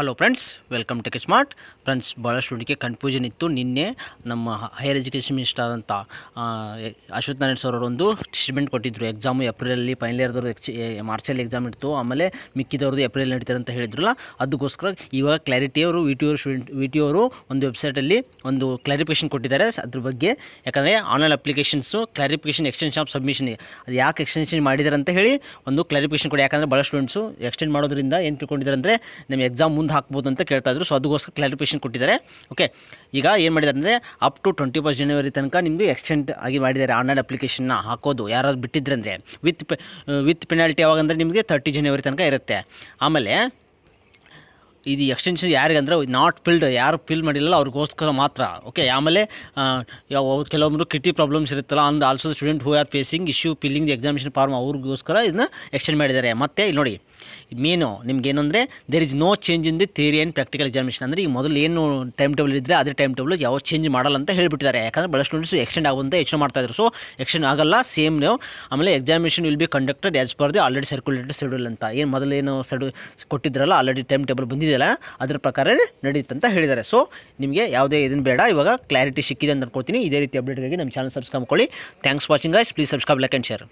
hello friends welcome ಕೆ smart friends ಭಾಳ ಸ್ಟೂಡೆಂಟ್ಗೆ ಕನ್ಫ್ಯೂಷನ್ ಇತ್ತು ನಿನ್ನೆ ನಮ್ಮ ಹೈಯರ್ ಎಜುಕೇಷನ್ ಮಿನಿಸ್ಟರ್ ಆದಂಥ ಅಶ್ವಥ್ ನಾರಾಯಣ್ ಸರ್ ಅವರೊಂದು ಸ್ಟೇಟ್ಮೆಂಟ್ ಕೊಟ್ಟಿದ್ದರು ಎಕ್ಸಾಮು ಏಪ್ರಿಲಲ್ಲಿ ಫೈನಲ್ ಇಯರ್ದವ್ರದ್ದು ಎಕ್ಸ್ ಮಾರ್ಚಲ್ಲಿ ಎಕ್ಸಾಮ್ ಇತ್ತು ಆಮೇಲೆ ಮಿಕ್ಕಿದವ್ರದ್ದು ಏಪ್ರಿಲ್ ನಡೀತಾರೆ ಅಂತ ಹೇಳಿದ್ರಲ್ಲ ಅದಕ್ಕೋಸ್ಕರ ಇವಾಗ ಕ್ಲಾರಿಟಿ ಅವರು ವಿ ಟಿ ಅವರು ಸ್ಟೂಡೆಂಟ್ ವಿ ಟಿ ಅವರು ಒಂದು ವೆಬ್ಸೈಟಲ್ಲಿ ಒಂದು ಕ್ಲಾರಿಫಿಕೇಷನ್ ಕೊಟ್ಟಿದ್ದಾರೆ ಅದ್ರ ಬಗ್ಗೆ ಯಾಕಂದರೆ online applications clarification extension of submission ಅದು ಯಾಕೆ ಎಕ್ಸ್ಟೆನ್ಷನ್ ಮಾಡಿದ್ದಾರೆ ಅಂತ ಹೇಳಿ ಒಂದು ಕ್ಲಾರಿಫಿಕೇಷನ್ ಕೊಡಿ ಯಾಕಂದರೆ ಭಾಳ ಸ್ಟೂಡೆಂಟ್ಸು ಎಕ್ಸ್ಟೆಂಡ್ ಮಾಡೋದ್ರಿಂದ ಏನು ತಿಳ್ಕೊಂಡಿದ್ದಾರೆ ಅಂದರೆ ನಮ್ಮ ಎಕ್ಸಾಮ್ ಮುಂದೆ ಹಾಕ್ಬೋದು ಅಂತ ಕೇಳ್ತಾ ಇದ್ರು ಸೊ ಅದಕ್ಕೋಸ್ಕರ ಕ್ಲಾರಿಫಿಕೇಷನ್ ಕೊಟ್ಟಿದ್ದಾರೆ ಓಕೆ ಈಗ ಏನು ಮಾಡಿದ್ದಾರೆ ಅಂದರೆ up to twenty first January ತನಕ ನಿಮಗೆ ಎಕ್ಸ್ಟೆಂಡ್ ಆಗಿ ಮಾಡಿದ್ದಾರೆ ಆನ್ಲೈನ್ ಅಪ್ಲಿಕೇಶನ್ನ ಹಾಕೋದು ಯಾರಾದ್ರು ಬಿಟ್ಟಿದ್ರೆ ಅಂದರೆ ವಿತ್ ವಿತ್ ಪೆನಾಲ್ಟಿ ಯಾವಾಗಂದರೆ ನಿಮಗೆ ತರ್ಟಿ ಜನವರಿ ತನಕ ಇರುತ್ತೆ ಆಮೇಲೆ ಇದು ಎಕ್ಸ್ಟೆನ್ಷನ್ ಯಾರಿಗಂದ್ರೆ ನಾಟ್ ಫಿಲ್ಡ್ ಯಾರು ಫಿಲ್ ಮಾಡಿಲ್ಲ ಅವ್ರಿಗೋಸ್ಕರ ಮಾತ್ರ ಓಕೆ ಆಮೇಲೆ ಕೆಲವೊಬ್ಬರು ಕಿಟಿ ಪ್ರಾಬ್ಲಮ್ಸ್ ಇರುತ್ತಲ್ಲ and also student who are facing issue filling the examination form ಅವ್ರಿಗೋಸ್ಕರ ಇದನ್ನ ಎಕ್ಸ್ಟೆಂಡ್ ಮಾಡಿದ್ದಾರೆ ಮತ್ತೆ ಇಲ್ಲಿ ನೋಡಿ ಮೇನು ನಿಮಗೇನು ಅಂದರೆ there is no change in the theory and practical examination ಅಂದರೆ ಈಗ ಮೊದಲು ಏನು ಟೈಮ್ ಟೇಬಲ್ ಇದ್ದರೆ ಅದೇ ಟೈಮ್ ಟೇಬಲ್ ಯಾವ ಚೇಂಜ್ ಮಾಡಲ್ಲ ಅಂತ ಹೇಳಿಬಿಟ್ಟಿದ್ದಾರೆ ಯಾಕಂದರೆ ಬಹಳ ಸ್ಟೂಡೆಂಟ್ಸ್ ಎಕ್ಸ್ಟೆಂಡ್ ಆಗುವಂತೆ ಮಾಡ್ತಾ ಮಾಡ್ತಾಯಿದ್ರು ಸೊ ಎಕ್ಸ್ಟೆಂಡ್ ಆಗಲ್ಲ ಸೇಮ್ ನೀವು ಆಮೇಲೆ examination will be conducted as per the already circulated schedule ಅಂತ ಏನು ಮೊದಲೇನು ಸೆಡ್ ಕೊಟ್ಟಿದ್ರಲ್ಲ ಆಲ್ರೆಡಿ ಟೈಮ್ ಟೇಬಲ್ ಬಂದಿದೆಯಲ್ಲ ಅದರ ಪ್ರಕಾರ ನಡೆಯುತ್ತೆ ಅಂತ ಹೇಳಿದ್ದಾರೆ ಸೊ ನಿಮಗೆ ಯಾವುದೇ ಇದನ್ನು ಬೇಡ ಇವಾಗ ಕ್ಲಾರಿಟಿ ಸಿಕ್ಕಿದೆ ಅಂತ ಅಂದ್ಕೊಳ್ತೀನಿ ಇದೇ ರೀತಿ ಅಪ್ಡೇಟ್ಗಾಗಿ ನಮ್ಮ ಚಾನಲ್ ಸಬ್ಸ್ಕ್ರೈಬ್ ಮಾಡ್ಕೊಳ್ಳಿ thanks watching guys please subscribe like and share